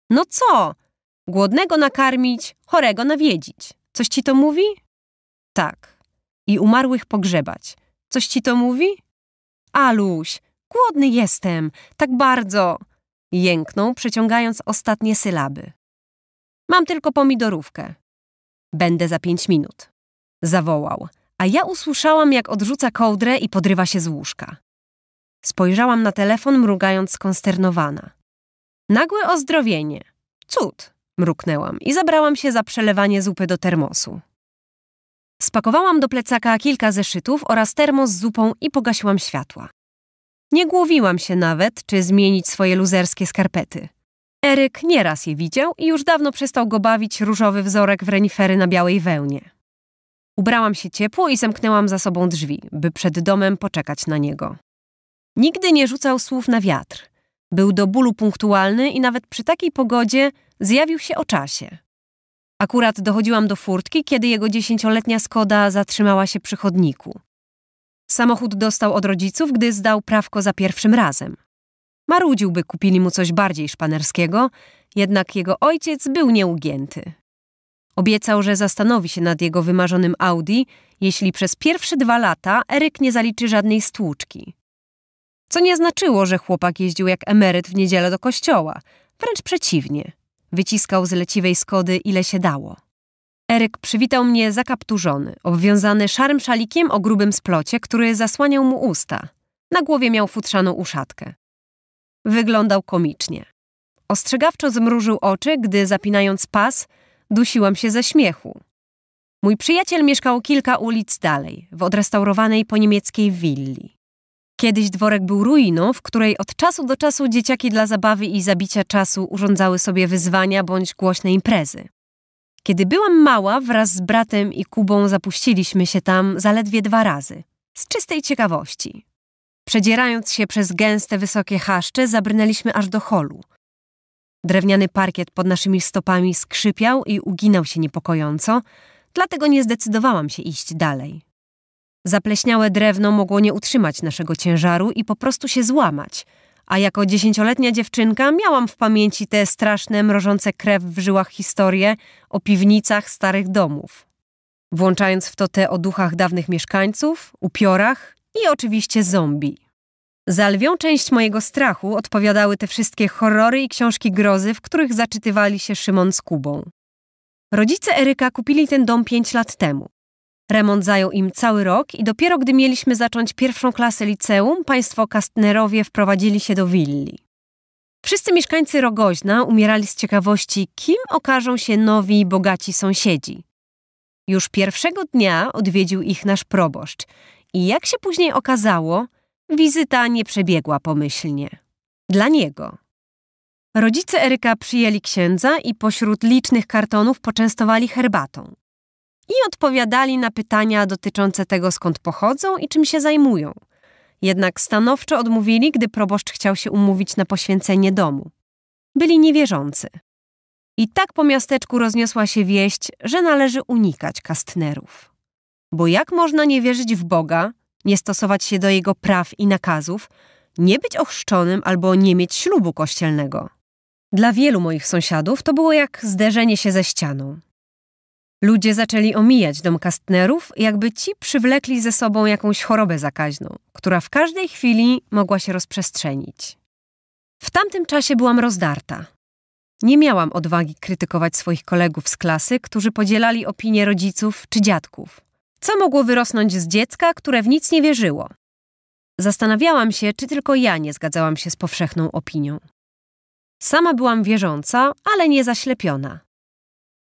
No co? Głodnego nakarmić, chorego nawiedzić. Coś ci to mówi? Tak. I umarłych pogrzebać. Coś ci to mówi? Aluś, głodny jestem, tak bardzo. Jęknął, przeciągając ostatnie sylaby. Mam tylko pomidorówkę. Będę za pięć minut. Zawołał, a ja usłyszałam, jak odrzuca kołdrę i podrywa się z łóżka. Spojrzałam na telefon, mrugając skonsternowana. Nagłe ozdrowienie. Cud, mruknęłam i zabrałam się za przelewanie zupy do termosu. Spakowałam do plecaka kilka zeszytów oraz termos z zupą i pogasiłam światła. Nie głowiłam się nawet, czy zmienić swoje luzerskie skarpety. Eryk nieraz je widział i już dawno przestał go bawić różowy wzorek w renifery na białej wełnie. Ubrałam się ciepło i zamknęłam za sobą drzwi, by przed domem poczekać na niego. Nigdy nie rzucał słów na wiatr. Był do bólu punktualny i nawet przy takiej pogodzie zjawił się o czasie. Akurat dochodziłam do furtki, kiedy jego dziesięcioletnia Skoda zatrzymała się przy chodniku. Samochód dostał od rodziców, gdy zdał prawko za pierwszym razem. Marudził, by kupili mu coś bardziej szpanerskiego, jednak jego ojciec był nieugięty. Obiecał, że zastanowi się nad jego wymarzonym Audi, jeśli przez pierwsze dwa lata Eryk nie zaliczy żadnej stłuczki. Co nie znaczyło, że chłopak jeździł jak emeryt w niedzielę do kościoła. Wręcz przeciwnie. Wyciskał z leciwej skody ile się dało. Eryk przywitał mnie zakapturzony, obwiązany szarym szalikiem o grubym splocie, który zasłaniał mu usta. Na głowie miał futrzaną uszatkę. Wyglądał komicznie. Ostrzegawczo zmrużył oczy, gdy zapinając pas, dusiłam się ze śmiechu. Mój przyjaciel mieszkał kilka ulic dalej, w odrestaurowanej po niemieckiej willi. Kiedyś dworek był ruiną, w której od czasu do czasu dzieciaki dla zabawy i zabicia czasu urządzały sobie wyzwania bądź głośne imprezy. Kiedy byłam mała, wraz z bratem i Kubą zapuściliśmy się tam zaledwie dwa razy, z czystej ciekawości. Przedzierając się przez gęste, wysokie chaszcze, zabrnęliśmy aż do holu. Drewniany parkiet pod naszymi stopami skrzypiał i uginał się niepokojąco, dlatego nie zdecydowałam się iść dalej. Zapleśniałe drewno mogło nie utrzymać naszego ciężaru i po prostu się złamać. A jako dziesięcioletnia dziewczynka miałam w pamięci te straszne, mrożące krew w żyłach historie o piwnicach starych domów. Włączając w to te o duchach dawnych mieszkańców, upiorach i oczywiście zombie. Za lwią część mojego strachu odpowiadały te wszystkie horrory i książki grozy, w których zaczytywali się Szymon z Kubą. Rodzice Eryka kupili ten dom pięć lat temu. Remont zajął im cały rok i dopiero gdy mieliśmy zacząć pierwszą klasę liceum, państwo Kastnerowie wprowadzili się do willi. Wszyscy mieszkańcy Rogoźna umierali z ciekawości, kim okażą się nowi, bogaci sąsiedzi. Już pierwszego dnia odwiedził ich nasz proboszcz i jak się później okazało, wizyta nie przebiegła pomyślnie. Dla niego. Rodzice Eryka przyjęli księdza i pośród licznych kartonów poczęstowali herbatą i odpowiadali na pytania dotyczące tego, skąd pochodzą i czym się zajmują. Jednak stanowczo odmówili, gdy proboszcz chciał się umówić na poświęcenie domu. Byli niewierzący. I tak po miasteczku rozniosła się wieść, że należy unikać kastnerów. Bo jak można nie wierzyć w Boga, nie stosować się do jego praw i nakazów, nie być ochrzczonym albo nie mieć ślubu kościelnego? Dla wielu moich sąsiadów to było jak zderzenie się ze ścianą. Ludzie zaczęli omijać dom Kastnerów, jakby ci przywlekli ze sobą jakąś chorobę zakaźną, która w każdej chwili mogła się rozprzestrzenić. W tamtym czasie byłam rozdarta. Nie miałam odwagi krytykować swoich kolegów z klasy, którzy podzielali opinie rodziców czy dziadków. Co mogło wyrosnąć z dziecka, które w nic nie wierzyło? Zastanawiałam się, czy tylko ja nie zgadzałam się z powszechną opinią. Sama byłam wierząca, ale nie zaślepiona.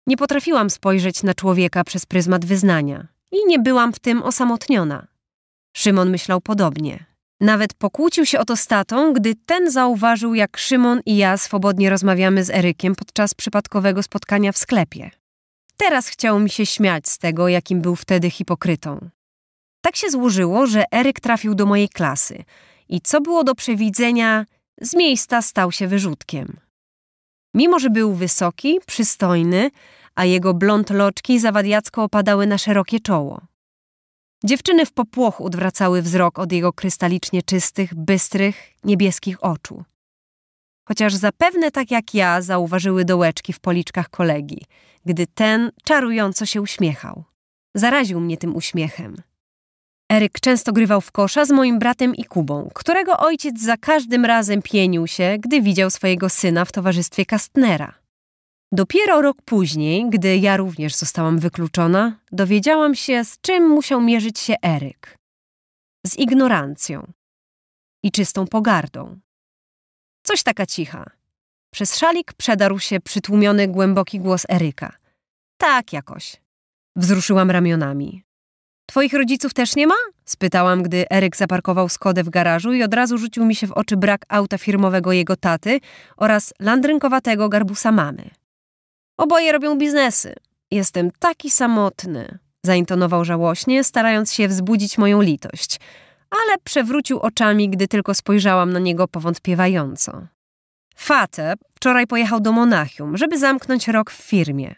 Nie potrafiłam spojrzeć na człowieka przez pryzmat wyznania i nie byłam w tym osamotniona. Szymon myślał podobnie. Nawet pokłócił się o to z tatą, gdy ten zauważył, jak Szymon i ja swobodnie rozmawiamy z Erykiem podczas przypadkowego spotkania w sklepie. Teraz chciało mi się śmiać z tego, jakim był wtedy hipokrytą. Tak się złożyło, że Eryk trafił do mojej klasy i co było do przewidzenia, z miejsca stał się wyrzutkiem. Mimo, że był wysoki, przystojny, a jego blond loczki zawadiacko opadały na szerokie czoło. Dziewczyny w popłochu odwracały wzrok od jego krystalicznie czystych, bystrych, niebieskich oczu. Chociaż zapewne tak jak ja zauważyły dołeczki w policzkach kolegi, gdy ten czarująco się uśmiechał. Zaraził mnie tym uśmiechem. Eryk często grywał w kosza z moim bratem i Kubą, którego ojciec za każdym razem pienił się, gdy widział swojego syna w towarzystwie Kastnera. Dopiero rok później, gdy ja również zostałam wykluczona, dowiedziałam się, z czym musiał mierzyć się Eryk. Z ignorancją i czystą pogardą. Coś taka cicha. Przez szalik przedarł się przytłumiony, głęboki głos Eryka. Tak jakoś. Wzruszyłam ramionami. Twoich rodziców też nie ma? spytałam, gdy Eryk zaparkował Skodę w garażu i od razu rzucił mi się w oczy brak auta firmowego jego taty oraz landrynkowatego garbusa mamy. Oboje robią biznesy. Jestem taki samotny, zaintonował żałośnie, starając się wzbudzić moją litość, ale przewrócił oczami, gdy tylko spojrzałam na niego powątpiewająco. Fate wczoraj pojechał do Monachium, żeby zamknąć rok w firmie.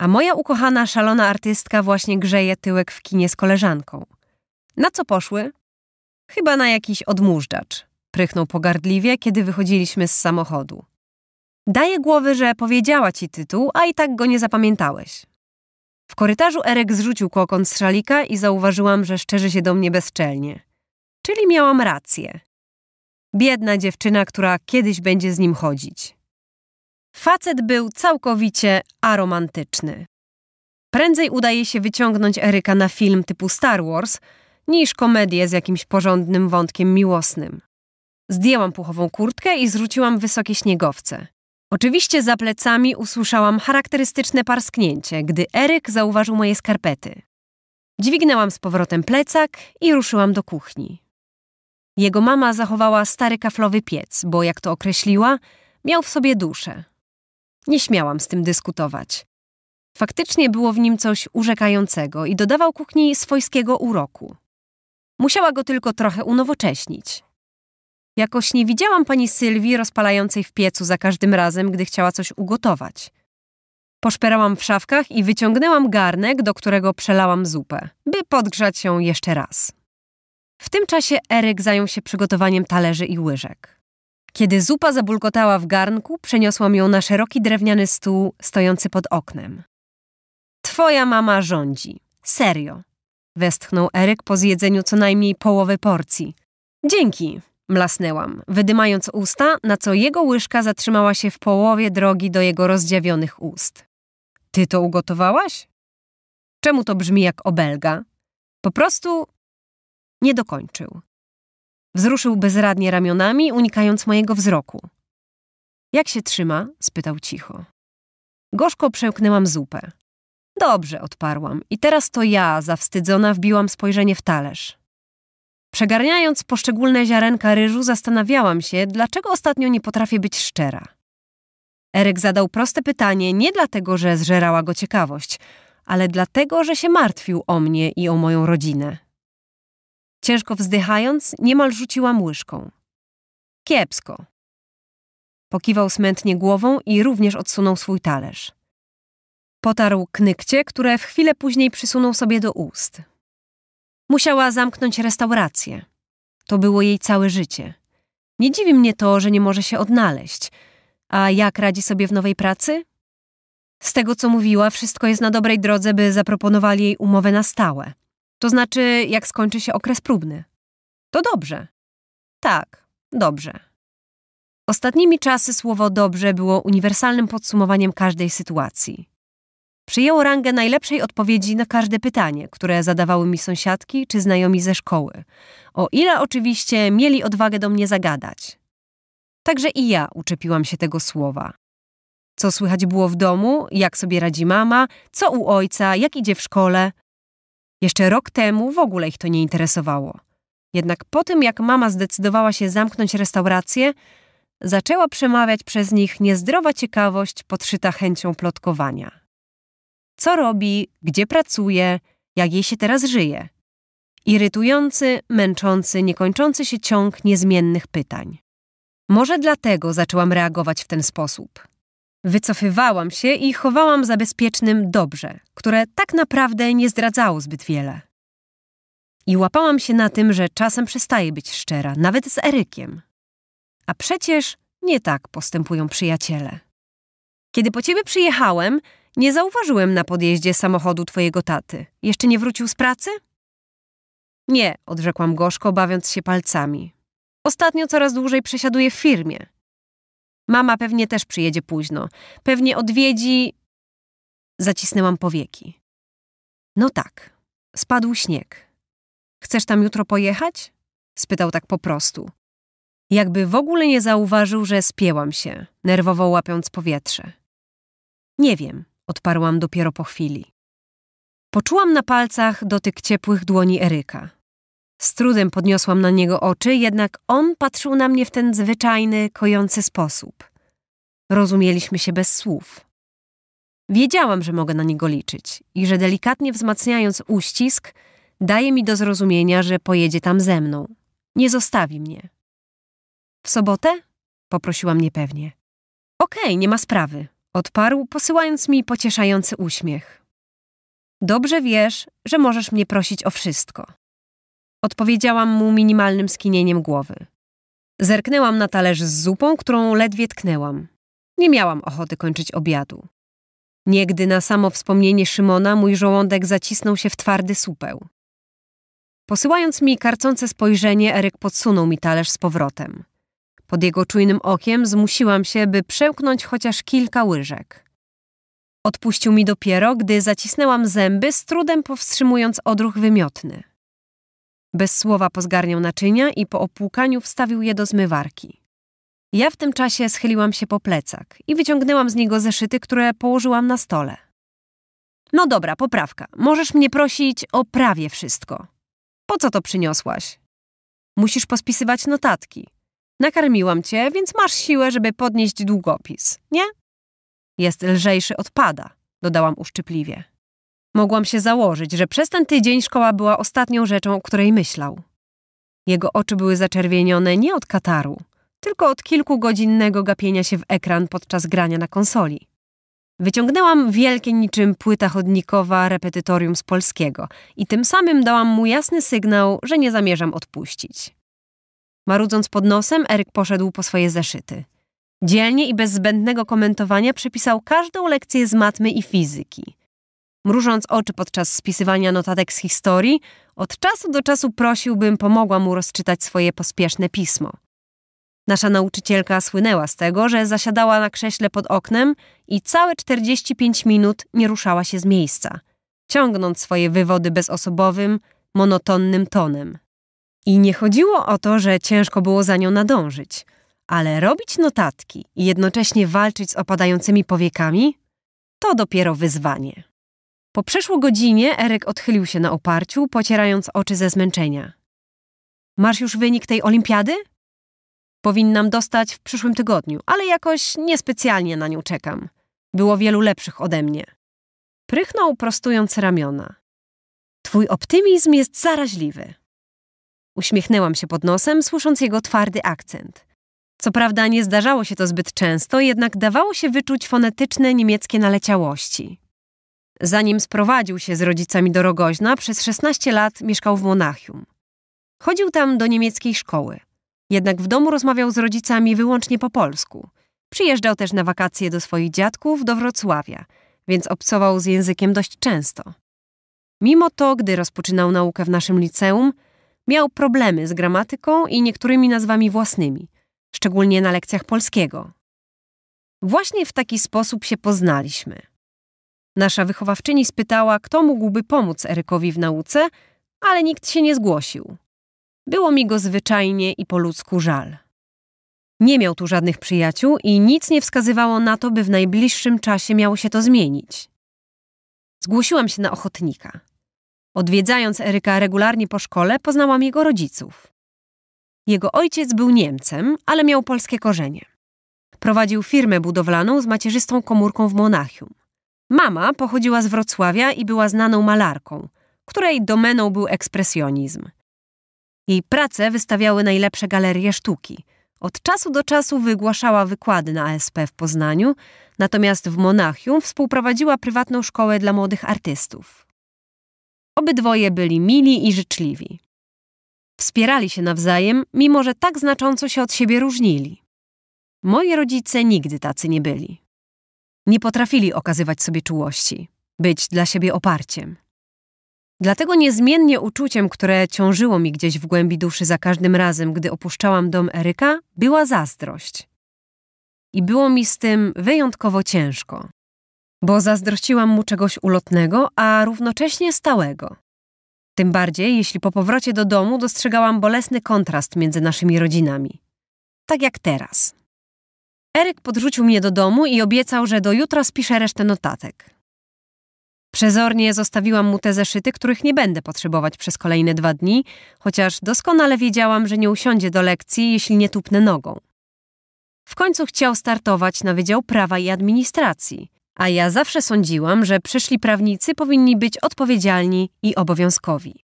A moja ukochana, szalona artystka właśnie grzeje tyłek w kinie z koleżanką. Na co poszły? Chyba na jakiś odmóżdżacz. Prychnął pogardliwie, kiedy wychodziliśmy z samochodu. Daję głowy, że powiedziała ci tytuł, a i tak go nie zapamiętałeś. W korytarzu Erek zrzucił kokon z szalika i zauważyłam, że szczerzy się do mnie bezczelnie. Czyli miałam rację. Biedna dziewczyna, która kiedyś będzie z nim chodzić. Facet był całkowicie aromantyczny. Prędzej udaje się wyciągnąć Eryka na film typu Star Wars niż komedię z jakimś porządnym wątkiem miłosnym. Zdjęłam puchową kurtkę i zrzuciłam wysokie śniegowce. Oczywiście za plecami usłyszałam charakterystyczne parsknięcie, gdy Eryk zauważył moje skarpety. Dźwignęłam z powrotem plecak i ruszyłam do kuchni. Jego mama zachowała stary kaflowy piec, bo jak to określiła, miał w sobie duszę. Nie śmiałam z tym dyskutować. Faktycznie było w nim coś urzekającego i dodawał kuchni swojskiego uroku. Musiała go tylko trochę unowocześnić. Jakoś nie widziałam pani Sylwii rozpalającej w piecu za każdym razem, gdy chciała coś ugotować. Poszperałam w szafkach i wyciągnęłam garnek, do którego przelałam zupę, by podgrzać ją jeszcze raz. W tym czasie Eryk zajął się przygotowaniem talerzy i łyżek. Kiedy zupa zabulkotała w garnku, przeniosłam ją na szeroki drewniany stół stojący pod oknem. Twoja mama rządzi. Serio. Westchnął Eryk po zjedzeniu co najmniej połowy porcji. Dzięki, mlasnęłam, wydymając usta, na co jego łyżka zatrzymała się w połowie drogi do jego rozdziawionych ust. Ty to ugotowałaś? Czemu to brzmi jak obelga? Po prostu nie dokończył. Wzruszył bezradnie ramionami, unikając mojego wzroku. Jak się trzyma? spytał cicho. Gorzko przełknęłam zupę. Dobrze, odparłam, i teraz to ja, zawstydzona, wbiłam spojrzenie w talerz. Przegarniając poszczególne ziarenka ryżu, zastanawiałam się, dlaczego ostatnio nie potrafię być szczera. Erek zadał proste pytanie nie dlatego, że zżerała go ciekawość, ale dlatego, że się martwił o mnie i o moją rodzinę. Ciężko wzdychając, niemal rzuciłam łyżką. Kiepsko. Pokiwał smętnie głową i również odsunął swój talerz. Potarł knykcie, które w chwilę później przysunął sobie do ust. Musiała zamknąć restaurację. To było jej całe życie. Nie dziwi mnie to, że nie może się odnaleźć. A jak radzi sobie w nowej pracy? Z tego, co mówiła, wszystko jest na dobrej drodze, by zaproponowali jej umowę na stałe. To znaczy, jak skończy się okres próbny. To dobrze. Tak, dobrze. Ostatnimi czasy słowo dobrze było uniwersalnym podsumowaniem każdej sytuacji. Przyjęło rangę najlepszej odpowiedzi na każde pytanie, które zadawały mi sąsiadki czy znajomi ze szkoły, o ile oczywiście mieli odwagę do mnie zagadać. Także i ja uczepiłam się tego słowa. Co słychać było w domu, jak sobie radzi mama, co u ojca, jak idzie w szkole, jeszcze rok temu w ogóle ich to nie interesowało. Jednak po tym, jak mama zdecydowała się zamknąć restaurację, zaczęła przemawiać przez nich niezdrowa ciekawość podszyta chęcią plotkowania. Co robi, gdzie pracuje, jak jej się teraz żyje? Irytujący, męczący, niekończący się ciąg niezmiennych pytań. Może dlatego zaczęłam reagować w ten sposób. Wycofywałam się i chowałam za bezpiecznym dobrze, które tak naprawdę nie zdradzało zbyt wiele. I łapałam się na tym, że czasem przestaje być szczera, nawet z Erykiem. A przecież nie tak postępują przyjaciele. Kiedy po ciebie przyjechałem, nie zauważyłem na podjeździe samochodu twojego taty. Jeszcze nie wrócił z pracy? Nie, odrzekłam gorzko, bawiąc się palcami. Ostatnio coraz dłużej przesiaduję w firmie. Mama pewnie też przyjedzie późno. Pewnie odwiedzi. Zacisnęłam powieki. No tak, spadł śnieg. Chcesz tam jutro pojechać? spytał tak po prostu. Jakby w ogóle nie zauważył, że spięłam się, nerwowo łapiąc powietrze. Nie wiem, odparłam dopiero po chwili. Poczułam na palcach dotyk ciepłych dłoni Eryka. Z trudem podniosłam na niego oczy, jednak on patrzył na mnie w ten zwyczajny, kojący sposób. Rozumieliśmy się bez słów. Wiedziałam, że mogę na niego liczyć i że delikatnie wzmacniając uścisk, daje mi do zrozumienia, że pojedzie tam ze mną. Nie zostawi mnie. W sobotę? Poprosiłam niepewnie. Okej, okay, nie ma sprawy, odparł, posyłając mi pocieszający uśmiech. Dobrze wiesz, że możesz mnie prosić o wszystko. Odpowiedziałam mu minimalnym skinieniem głowy. Zerknęłam na talerz z zupą, którą ledwie tknęłam. Nie miałam ochoty kończyć obiadu. Niegdy na samo wspomnienie Szymona mój żołądek zacisnął się w twardy supeł. Posyłając mi karcące spojrzenie, Eryk podsunął mi talerz z powrotem. Pod jego czujnym okiem zmusiłam się, by przełknąć chociaż kilka łyżek. Odpuścił mi dopiero, gdy zacisnęłam zęby, z trudem powstrzymując odruch wymiotny. Bez słowa pozgarniał naczynia i po opłukaniu wstawił je do zmywarki. Ja w tym czasie schyliłam się po plecak i wyciągnęłam z niego zeszyty, które położyłam na stole. No dobra, poprawka. Możesz mnie prosić o prawie wszystko. Po co to przyniosłaś? Musisz pospisywać notatki. Nakarmiłam cię, więc masz siłę, żeby podnieść długopis, nie? Jest lżejszy od pada, dodałam uszczypliwie. Mogłam się założyć, że przez ten tydzień szkoła była ostatnią rzeczą, o której myślał. Jego oczy były zaczerwienione nie od kataru, tylko od kilkugodzinnego gapienia się w ekran podczas grania na konsoli. Wyciągnęłam wielkie niczym płyta chodnikowa repetytorium z polskiego i tym samym dałam mu jasny sygnał, że nie zamierzam odpuścić. Marudząc pod nosem, Eryk poszedł po swoje zeszyty. Dzielnie i bez zbędnego komentowania przepisał każdą lekcję z matmy i fizyki. Mrużąc oczy podczas spisywania notatek z historii, od czasu do czasu prosił, bym pomogła mu rozczytać swoje pospieszne pismo. Nasza nauczycielka słynęła z tego, że zasiadała na krześle pod oknem i całe 45 minut nie ruszała się z miejsca, ciągnąc swoje wywody bezosobowym, monotonnym tonem. I nie chodziło o to, że ciężko było za nią nadążyć, ale robić notatki i jednocześnie walczyć z opadającymi powiekami to dopiero wyzwanie. Po przeszło godzinie Erek odchylił się na oparciu, pocierając oczy ze zmęczenia. Masz już wynik tej olimpiady? Powinnam dostać w przyszłym tygodniu, ale jakoś niespecjalnie na nią czekam. Było wielu lepszych ode mnie. Prychnął, prostując ramiona. Twój optymizm jest zaraźliwy. Uśmiechnęłam się pod nosem, słysząc jego twardy akcent. Co prawda nie zdarzało się to zbyt często, jednak dawało się wyczuć fonetyczne niemieckie naleciałości. Zanim sprowadził się z rodzicami do Rogoźna, przez 16 lat mieszkał w Monachium. Chodził tam do niemieckiej szkoły. Jednak w domu rozmawiał z rodzicami wyłącznie po polsku. Przyjeżdżał też na wakacje do swoich dziadków do Wrocławia, więc obcował z językiem dość często. Mimo to, gdy rozpoczynał naukę w naszym liceum, miał problemy z gramatyką i niektórymi nazwami własnymi, szczególnie na lekcjach polskiego. Właśnie w taki sposób się poznaliśmy. Nasza wychowawczyni spytała, kto mógłby pomóc Erykowi w nauce, ale nikt się nie zgłosił. Było mi go zwyczajnie i po ludzku żal. Nie miał tu żadnych przyjaciół i nic nie wskazywało na to, by w najbliższym czasie miało się to zmienić. Zgłosiłam się na ochotnika. Odwiedzając Eryka regularnie po szkole, poznałam jego rodziców. Jego ojciec był Niemcem, ale miał polskie korzenie. Prowadził firmę budowlaną z macierzystą komórką w Monachium. Mama pochodziła z Wrocławia i była znaną malarką, której domeną był ekspresjonizm. Jej prace wystawiały najlepsze galerie sztuki. Od czasu do czasu wygłaszała wykłady na ASP w Poznaniu, natomiast w Monachium współprowadziła prywatną szkołę dla młodych artystów. Obydwoje byli mili i życzliwi. Wspierali się nawzajem, mimo że tak znacząco się od siebie różnili. Moi rodzice nigdy tacy nie byli. Nie potrafili okazywać sobie czułości, być dla siebie oparciem. Dlatego niezmiennie uczuciem, które ciążyło mi gdzieś w głębi duszy za każdym razem, gdy opuszczałam dom Eryka, była zazdrość. I było mi z tym wyjątkowo ciężko, bo zazdrościłam mu czegoś ulotnego, a równocześnie stałego. Tym bardziej, jeśli po powrocie do domu dostrzegałam bolesny kontrast między naszymi rodzinami. Tak jak teraz. Eryk podrzucił mnie do domu i obiecał, że do jutra spiszę resztę notatek. Przezornie zostawiłam mu te zeszyty, których nie będę potrzebować przez kolejne dwa dni, chociaż doskonale wiedziałam, że nie usiądzie do lekcji, jeśli nie tupnę nogą. W końcu chciał startować na Wydział Prawa i Administracji, a ja zawsze sądziłam, że przyszli prawnicy powinni być odpowiedzialni i obowiązkowi.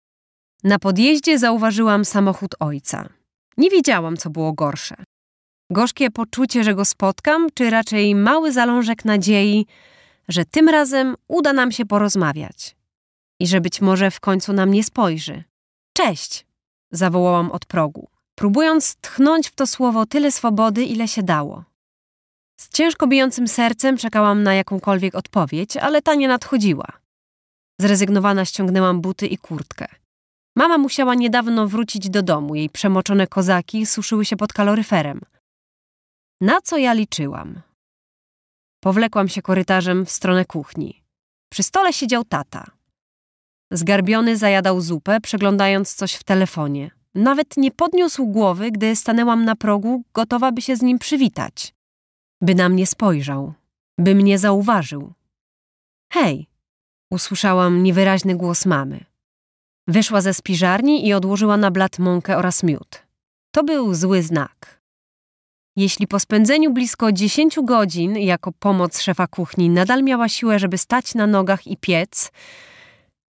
Na podjeździe zauważyłam samochód ojca. Nie wiedziałam, co było gorsze. Gorzkie poczucie, że go spotkam, czy raczej mały zalążek nadziei, że tym razem uda nam się porozmawiać i że być może w końcu na mnie spojrzy. Cześć! zawołałam od progu, próbując tchnąć w to słowo tyle swobody, ile się dało. Z ciężko bijącym sercem czekałam na jakąkolwiek odpowiedź, ale ta nie nadchodziła. Zrezygnowana ściągnęłam buty i kurtkę. Mama musiała niedawno wrócić do domu, jej przemoczone kozaki suszyły się pod kaloryferem – na co ja liczyłam? Powlekłam się korytarzem w stronę kuchni. Przy stole siedział tata. Zgarbiony zajadał zupę, przeglądając coś w telefonie. Nawet nie podniósł głowy, gdy stanęłam na progu, gotowa by się z nim przywitać. By na mnie spojrzał, by mnie zauważył. Hej, usłyszałam niewyraźny głos mamy. Wyszła ze spiżarni i odłożyła na blat mąkę oraz miód. To był zły znak. Jeśli po spędzeniu blisko 10 godzin jako pomoc szefa kuchni nadal miała siłę, żeby stać na nogach i piec,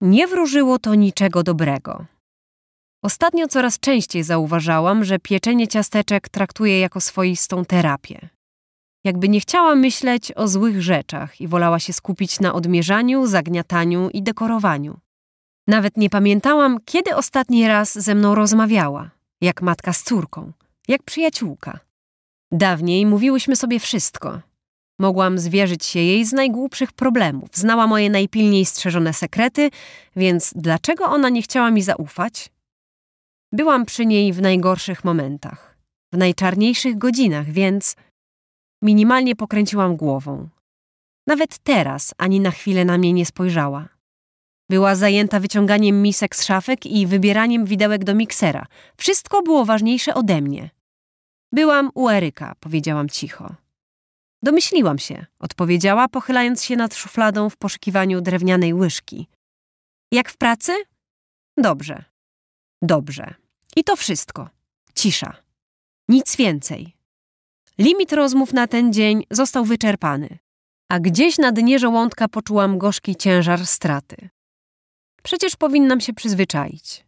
nie wróżyło to niczego dobrego. Ostatnio coraz częściej zauważałam, że pieczenie ciasteczek traktuje jako swoistą terapię. Jakby nie chciała myśleć o złych rzeczach i wolała się skupić na odmierzaniu, zagniataniu i dekorowaniu. Nawet nie pamiętałam, kiedy ostatni raz ze mną rozmawiała, jak matka z córką, jak przyjaciółka. Dawniej mówiłyśmy sobie wszystko. Mogłam zwierzyć się jej z najgłupszych problemów. Znała moje najpilniej strzeżone sekrety, więc dlaczego ona nie chciała mi zaufać? Byłam przy niej w najgorszych momentach, w najczarniejszych godzinach, więc minimalnie pokręciłam głową. Nawet teraz ani na chwilę na mnie nie spojrzała. Była zajęta wyciąganiem misek z szafek i wybieraniem widełek do miksera. Wszystko było ważniejsze ode mnie. Byłam u Eryka, powiedziałam cicho. Domyśliłam się, odpowiedziała, pochylając się nad szufladą w poszukiwaniu drewnianej łyżki. Jak w pracy? Dobrze. Dobrze. I to wszystko. Cisza. Nic więcej. Limit rozmów na ten dzień został wyczerpany, a gdzieś na dnie żołądka poczułam gorzki ciężar straty. Przecież powinnam się przyzwyczaić.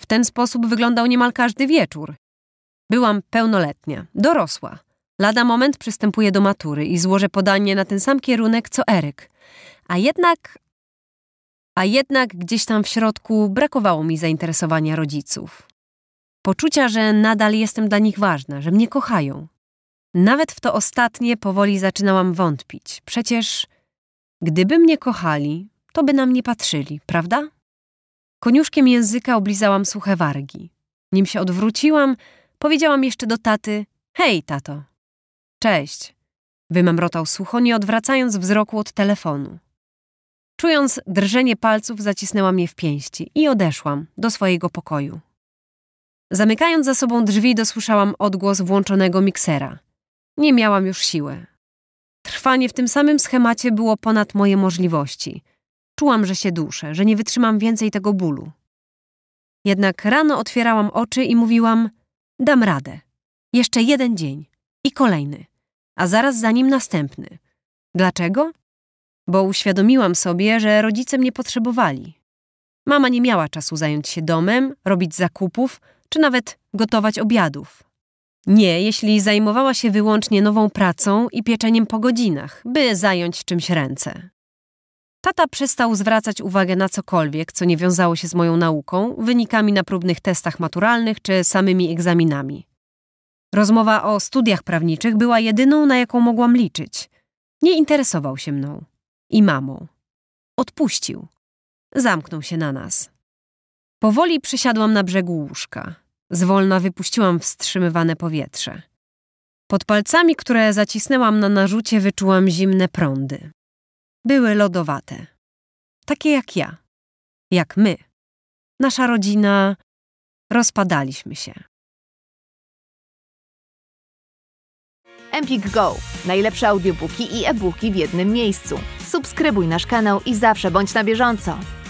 W ten sposób wyglądał niemal każdy wieczór, Byłam pełnoletnia, dorosła. Lada moment przystępuję do matury i złożę podanie na ten sam kierunek co Eryk. A jednak. A jednak gdzieś tam w środku brakowało mi zainteresowania rodziców. Poczucia, że nadal jestem dla nich ważna, że mnie kochają. Nawet w to ostatnie powoli zaczynałam wątpić. Przecież gdyby mnie kochali, to by na mnie patrzyli, prawda? Koniuszkiem języka oblizałam suche wargi. Nim się odwróciłam, Powiedziałam jeszcze do taty: Hej, tato. Cześć. Wymamrotał sucho, nie odwracając wzroku od telefonu. Czując drżenie palców, zacisnęłam je w pięści i odeszłam do swojego pokoju. Zamykając za sobą drzwi, dosłyszałam odgłos włączonego miksera. Nie miałam już siły. Trwanie w tym samym schemacie było ponad moje możliwości. Czułam, że się duszę, że nie wytrzymam więcej tego bólu. Jednak rano otwierałam oczy i mówiłam – Dam radę. Jeszcze jeden dzień i kolejny, a zaraz za nim następny. Dlaczego? Bo uświadomiłam sobie, że rodzice mnie potrzebowali. Mama nie miała czasu zająć się domem, robić zakupów czy nawet gotować obiadów. Nie, jeśli zajmowała się wyłącznie nową pracą i pieczeniem po godzinach, by zająć czymś ręce. Tata przestał zwracać uwagę na cokolwiek, co nie wiązało się z moją nauką, wynikami na próbnych testach maturalnych czy samymi egzaminami. Rozmowa o studiach prawniczych była jedyną, na jaką mogłam liczyć. Nie interesował się mną i mamą. Odpuścił. Zamknął się na nas. Powoli przysiadłam na brzegu łóżka. Zwolna wypuściłam wstrzymywane powietrze. Pod palcami, które zacisnęłam na narzucie, wyczułam zimne prądy. Były lodowate. Takie jak ja. Jak my. Nasza rodzina. Rozpadaliśmy się. Empik Go. Najlepsze audiobooki i e-booki w jednym miejscu. Subskrybuj nasz kanał i zawsze bądź na bieżąco.